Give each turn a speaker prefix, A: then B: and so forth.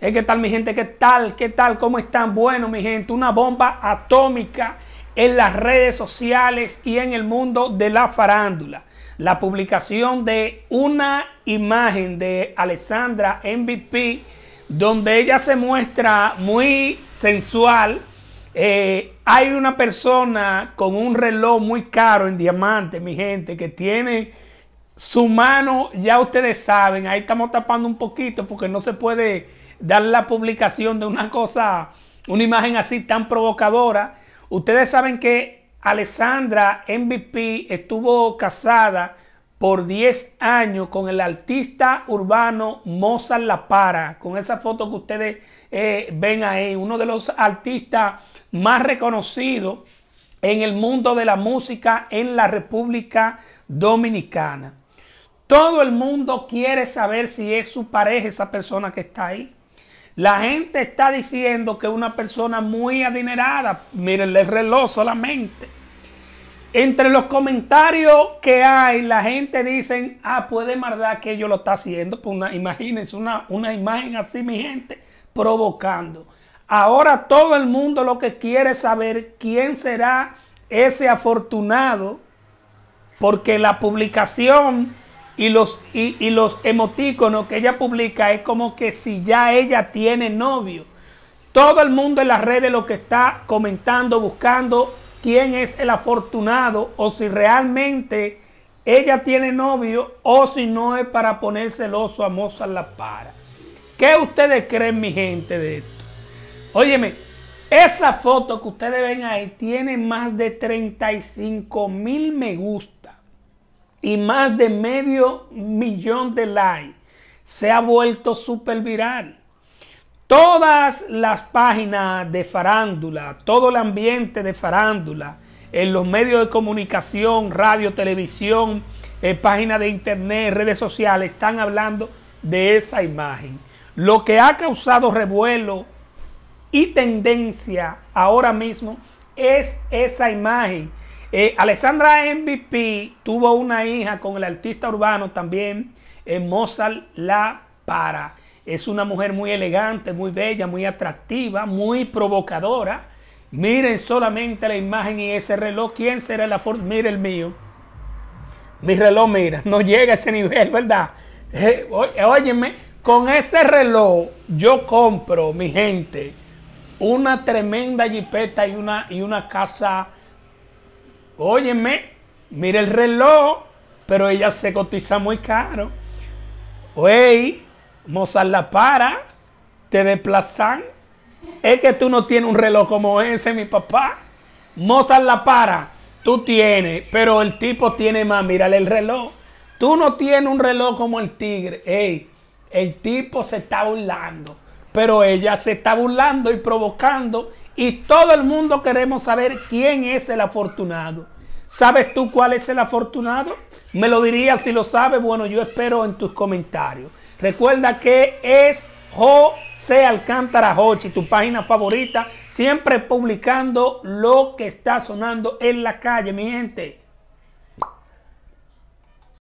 A: ¿Qué tal mi gente? ¿Qué tal? ¿Qué tal? ¿Cómo están? Bueno, mi gente, una bomba atómica en las redes sociales y en el mundo de la farándula. La publicación de una imagen de Alessandra MVP, donde ella se muestra muy sensual. Eh, hay una persona con un reloj muy caro en diamante, mi gente, que tiene su mano, ya ustedes saben, ahí estamos tapando un poquito porque no se puede dar la publicación de una cosa, una imagen así tan provocadora. Ustedes saben que Alessandra MVP estuvo casada por 10 años con el artista urbano Mozart La Para, con esa foto que ustedes eh, ven ahí, uno de los artistas más reconocidos en el mundo de la música en la República Dominicana. Todo el mundo quiere saber si es su pareja esa persona que está ahí. La gente está diciendo que una persona muy adinerada, miren el reloj solamente. Entre los comentarios que hay, la gente dice, ah, puede mardar que yo lo está haciendo. Pues una, imagínense una, una imagen así, mi gente, provocando. Ahora todo el mundo lo que quiere saber quién será ese afortunado, porque la publicación y los, y, los emoticonos que ella publica es como que si ya ella tiene novio. Todo el mundo en las redes lo que está comentando, buscando quién es el afortunado o si realmente ella tiene novio o si no es para poner celoso a Mozart la para. ¿Qué ustedes creen, mi gente, de esto? Óyeme, esa foto que ustedes ven ahí tiene más de 35 mil me gusta y más de medio millón de likes. Se ha vuelto súper viral. Todas las páginas de farándula, todo el ambiente de farándula, en los medios de comunicación, radio, televisión, eh, páginas de internet, redes sociales, están hablando de esa imagen. Lo que ha causado revuelo y tendencia ahora mismo es esa imagen eh, Alessandra MVP tuvo una hija con el artista urbano también, eh, Mozart La Para. Es una mujer muy elegante, muy bella, muy atractiva, muy provocadora. Miren solamente la imagen y ese reloj. ¿Quién será la Ford? mire el mío. Mi reloj, mira, no llega a ese nivel, ¿verdad? Eh, óyeme, con ese reloj yo compro, mi gente, una tremenda jipeta y una, y una casa Óyeme, mira el reloj, pero ella se cotiza muy caro. Oye, Mozart la para, te desplazan. Es que tú no tienes un reloj como ese, mi papá. Mozart la para, tú tienes, pero el tipo tiene más. Mírale el reloj. Tú no tienes un reloj como el tigre. Ey, el tipo se está burlando. Pero ella se está burlando y provocando y todo el mundo queremos saber quién es el afortunado. ¿Sabes tú cuál es el afortunado? Me lo dirías si lo sabes. Bueno, yo espero en tus comentarios. Recuerda que es José Alcántara Hochi, tu página favorita, siempre publicando lo que está sonando en la calle, mi gente.